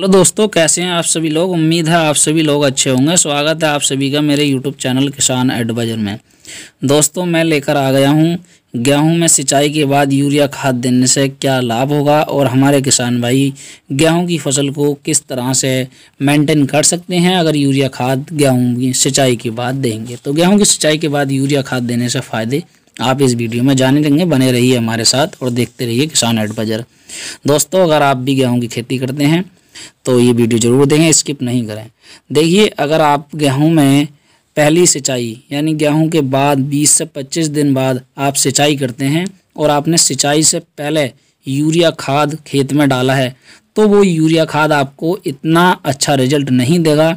hello दोस्तों कैसे हैं आप सभी लोग उम्मीद है आप सभी लोग अच्छे होंगे स्वागत है आप सभी का मेरे यूट्यूब चैनल किसान एडवाइजर में दोस्तों मैं लेकर आ गया हूं गेहूं में सिंचाई के बाद यूरिया खाद देने से क्या लाभ होगा और हमारे किसान भाई गेहूं की फसल को किस तरह से मेंटेन कर सकते हैं अगर यूरिया खाद गेहूँ की सिंचाई के बाद देंगे तो गेहूँ की सिंचाई के बाद यूरिया खाद देने से फ़ायदे आप इस वीडियो में जाने लेंगे बने रहिए हमारे साथ और देखते रहिए किसान एडवाइजर दोस्तों अगर आप भी गेहूँ की खेती करते हैं तो ये वीडियो ज़रूर देखें स्किप नहीं करें देखिए अगर आप गेहूँ में पहली सिंचाई यानी गेहूँ के बाद 20 से 25 दिन बाद आप सिंचाई करते हैं और आपने सिंचाई से पहले यूरिया खाद खेत में डाला है तो वो यूरिया खाद आपको इतना अच्छा रिजल्ट नहीं देगा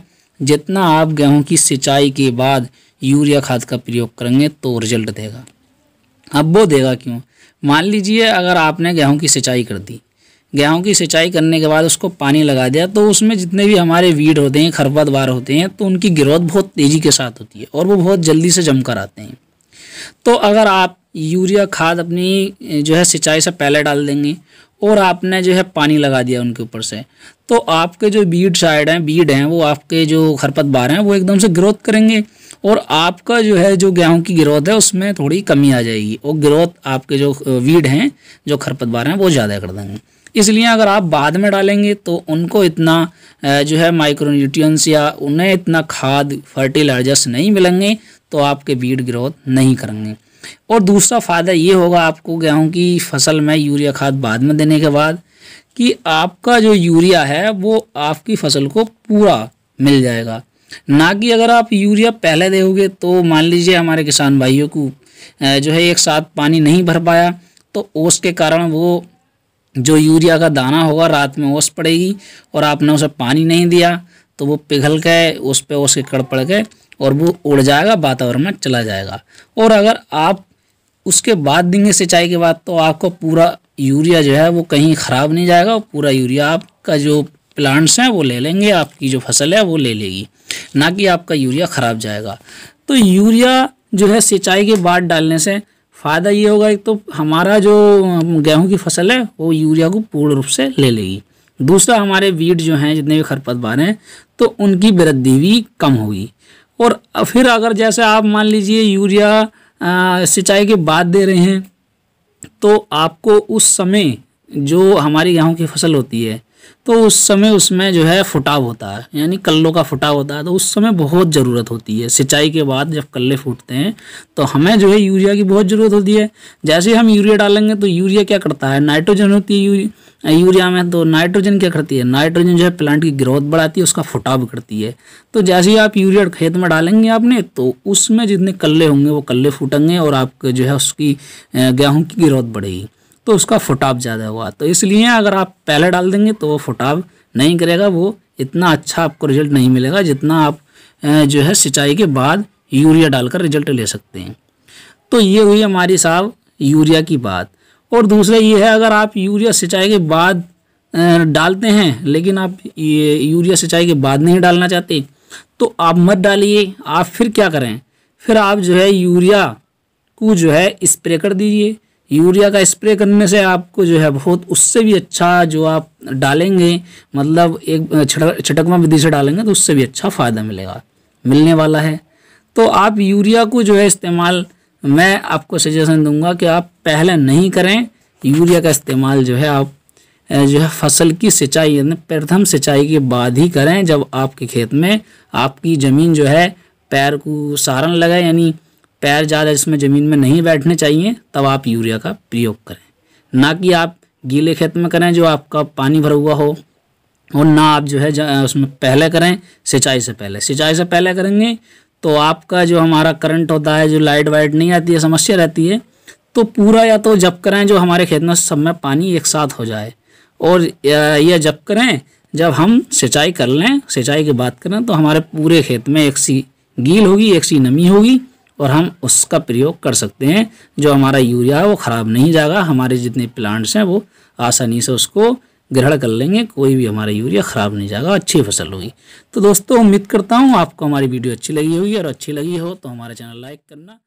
जितना आप गेहूं की सिंचाई के बाद यूरिया खाद का प्रयोग करेंगे तो रिजल्ट देगा अब वो देगा क्यों मान लीजिए अगर आपने गेहूं की सिंचाई कर दी गेहूँ की सिंचाई करने के बाद उसको पानी लगा दिया तो उसमें जितने भी हमारे वीड होते हैं खरपतवार होते हैं तो उनकी गिरोथ बहुत तेज़ी के साथ होती है और वो बहुत जल्दी से जमकर आते हैं तो अगर आप यूरिया खाद अपनी जो है सिंचाई से पहले डाल देंगे और आपने जो है पानी लगा दिया उनके ऊपर से तो आपके जो बीड साइड हैं बीड हैं वो आपके जो खरपतवार हैं वो एकदम से ग्रोथ करेंगे और आपका जो है जो गेहूँ की ग्रोथ है उसमें थोड़ी कमी आ जाएगी और ग्रोथ आपके जो वीड हैं जो खरपतवार हैं वो ज़्यादा कर देंगे इसलिए अगर आप बाद में डालेंगे तो उनको इतना जो है माइक्रोन्यूट्रियस या उन्हें इतना खाद फर्टिलाइजर्स नहीं मिलेंगे तो आपके बीड ग्रोथ नहीं करेंगे और दूसरा फ़ायदा ये होगा आपको गेहूँ की फसल में यूरिया खाद बाद में देने के बाद कि आपका जो यूरिया है वो आपकी फसल को पूरा मिल जाएगा ना कि अगर आप यूरिया पहले दोगे तो मान लीजिए हमारे किसान भाइयों को जो है एक साथ पानी नहीं भर पाया तो ओस के कारण वो जो यूरिया का दाना होगा रात में ओस पड़ेगी और आपने उसे पानी नहीं दिया तो वो पिघल के उस पर ओस के कड़ पड़ गए और वो उड़ जाएगा वातावरण में चला जाएगा और अगर आप उसके बाद देंगे सिंचाई के बाद तो आपको पूरा यूरिया जो है वो कहीं ख़राब नहीं जाएगा और पूरा यूरिया आपका जो प्लांट्स हैं वो ले लेंगे आपकी जो फसल है वो ले लेगी ना कि आपका यूरिया ख़राब जाएगा तो यूरिया जो है सिंचाई के बाद डालने से फ़ायदा ये होगा एक तो हमारा जो गेहूं की फसल है वो यूरिया को पूर्ण रूप से ले लेगी दूसरा हमारे वीड जो हैं जितने भी खरपतवार हैं तो उनकी वृद्धि भी कम होगी और फिर अगर जैसे आप मान लीजिए यूरिया सिंचाई के बाद दे रहे हैं तो आपको उस समय जो हमारी गेहूँ की फसल होती है तो उस समय उसमें जो है फुटाव होता है यानी कल्लों का फुटाव होता है तो उस समय बहुत ज़रूरत होती है सिंचाई के बाद जब कल्ले फूटते हैं तो हमें जो है यूरिया की बहुत ज़रूरत होती है जैसे हम यूरिया डालेंगे तो यूरिया क्या करता है नाइट्रोजन होती है यूरिया यूरिया में तो नाइट्रोजन क्या करती है नाइट्रोजन जो है प्लांट की ग्रोथ बढ़ाती है उसका फुटाव करती है तो जैसे ही आप यूरिया खेत में डालेंगे आपने तो उसमें जितने कल्ले होंगे वो कल्ले फूटेंगे और आपके जो है उसकी गेहूँ की ग्रोथ बढ़ेगी तो उसका फुटाव ज़्यादा हुआ तो इसलिए अगर आप पहले डाल देंगे तो वो फुटाव नहीं करेगा वो इतना अच्छा आपको रिजल्ट नहीं मिलेगा जितना आप जो है सिंचाई के बाद यूरिया डालकर रिजल्ट ले सकते हैं तो ये हुई हमारी साहब यूरिया की बात और दूसरा ये है अगर आप यूरिया सिंचाई के बाद डालते हैं लेकिन आप ये यूरिया सिंचाई के बाद नहीं डालना चाहते तो आप मत डालिए आप फिर क्या करें फिर आप जो है यूरिया को जो है स्प्रे कर दीजिए यूरिया का स्प्रे करने से आपको जो है बहुत उससे भी अच्छा जो आप डालेंगे मतलब एक छिटकमा विधि से डालेंगे तो उससे भी अच्छा फ़ायदा मिलेगा मिलने वाला है तो आप यूरिया को जो है इस्तेमाल मैं आपको सजेशन दूंगा कि आप पहले नहीं करें यूरिया का इस्तेमाल जो है आप जो है फसल की सिंचाई प्रथम सिंचाई के बाद ही करें जब आपके खेत में आपकी ज़मीन जो है पैर को सारण लगाए यानी पैर ज़्यादा इसमें ज़मीन में नहीं बैठने चाहिए तब आप यूरिया का प्रयोग करें ना कि आप गीले खेत में करें जो आपका पानी भरा हुआ हो और ना आप जो है उसमें पहले करें सिंचाई से पहले सिंचाई से पहले करेंगे तो आपका जो हमारा करंट होता है जो लाइट वाइट नहीं आती है समस्या रहती है तो पूरा या तो जब करें जो हमारे खेत में सब में पानी एक साथ हो जाए और यह जब करें जब हम सिंचाई कर लें सिंचाई की बात करें तो हमारे पूरे खेत में एक सी गील होगी एक सी नमी होगी और हम उसका प्रयोग कर सकते हैं जो हमारा यूरिया है वो ख़राब नहीं जाएगा हमारे जितने प्लांट्स हैं वो आसानी से उसको ग्रहण कर लेंगे कोई भी हमारा यूरिया ख़राब नहीं जाएगा अच्छी फसल होगी तो दोस्तों उम्मीद करता हूँ आपको हमारी वीडियो अच्छी लगी होगी और अच्छी लगी हो तो हमारा चैनल लाइक करना